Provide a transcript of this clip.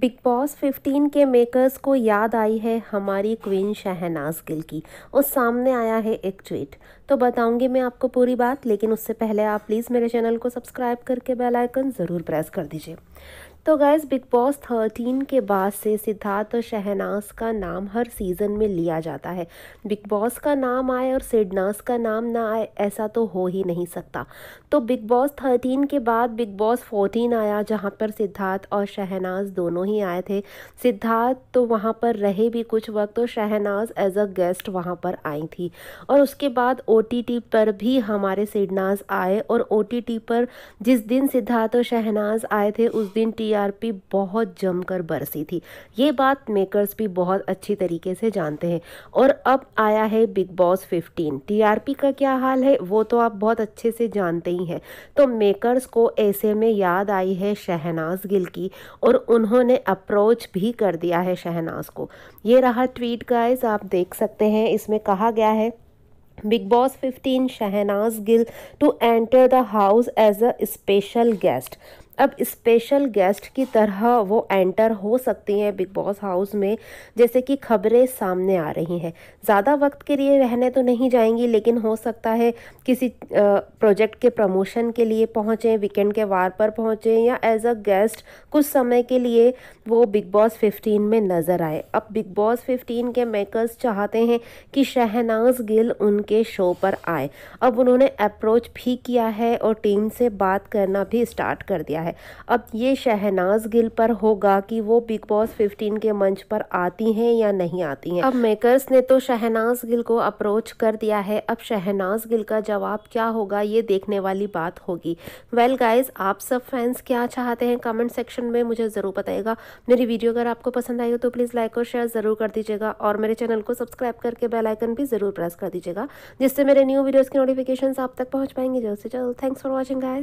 big Boss 15 के makers को याद आई है हमारी क्वीन शहनाज गिल की और सामने आया है एक ट्वीट तो बताऊंगी मैं आपको पूरी बात लेकिन उससे पहले आप प्लीज़ मेरे चैनल को सब्सक्राइब करके बेल आइकन ज़रूर प्रेस कर दीजिए तो गैस बिग बॉस थर्टीन के बाद से सिद्धार्थ और शहनाज का नाम हर सीज़न में लिया जाता है बिग बॉस का नाम आए और सिडनास का नाम ना आए ऐसा तो हो ही नहीं सकता तो बिग बॉस थर्टीन के बाद बिग बॉस फोर्टीन आया जहाँ पर सिद्धार्थ और शहनाज दोनों ही आए थे सिद्धार्थ तो वहाँ पर रहे भी कुछ वक्त और शहनाज एज अ गेस्ट वहाँ पर आई थी और उसके बाद ओ पर भी हमारे सिडनाज आए और ओ पर जिस दिन सिद्धार्थ और शहनाज आए थे उस दिन टी टीआरपी बहुत जमकर बरसी थी ये बात मेकर्स भी बहुत अच्छी तरीके से जानते हैं और अब आया है बिग बॉस 15 टीआरपी का क्या हाल है वो तो आप बहुत अच्छे से जानते ही हैं तो मेकर्स को ऐसे में याद आई है शहनाज गिल की और उन्होंने अप्रोच भी कर दिया है शहनाज को ये रहा ट्वीट गाइज आप देख सकते हैं इसमें कहा गया है Bigg Boss 15 Shehnaaz Gill to enter the house as a special guest अब स्पेशल गेस्ट की तरह वो एंटर हो सकती हैं बिग बॉस हाउस में जैसे कि खबरें सामने आ रही हैं ज़्यादा वक्त के लिए रहने तो नहीं जाएंगी लेकिन हो सकता है किसी प्रोजेक्ट के प्रमोशन के लिए पहुँचें वीकेंड के वार पर पहुँचें या एज अ गेस्ट कुछ समय के लिए वो बिग बॉस फिफ्टीन में नज़र आए अब बिग बॉस फिफ्टीन के मेकर्स चाहते हैं कि शहनाज गिल उनके शो पर आए अब उन्होंने अप्रोच भी किया है और टीम से बात करना भी स्टार्ट कर दिया है अब ये शहनाज गिल पर होगा कि वो बिग बॉस 15 के मंच पर आती हैं या नहीं आती हैं अब मेकर्स ने तो शहनाज गिल को अप्रोच कर दिया है अब शहनाज गिल का जवाब क्या होगा ये देखने वाली बात होगी वेल well गाइज आप सब फैंस क्या चाहते हैं कमेंट सेक्शन में मुझे ज़रूर बताइएगा मेरी वीडियो अगर आपको पसंद आई हो तो प्लीज़ लाइक और शेयर ज़रूर कर दीजिएगा और मेरे चैनल को सब्सक्राइब करके बेलाइकन भी ज़रूर प्रेस कर दीजिएगा जिससे मेरे न्यू वीडियोज़ की नोटिफिकेशन आप तक पहुँच पाएंगे जल्द से जल्द थैंक्स फॉर वॉचिंग गाइज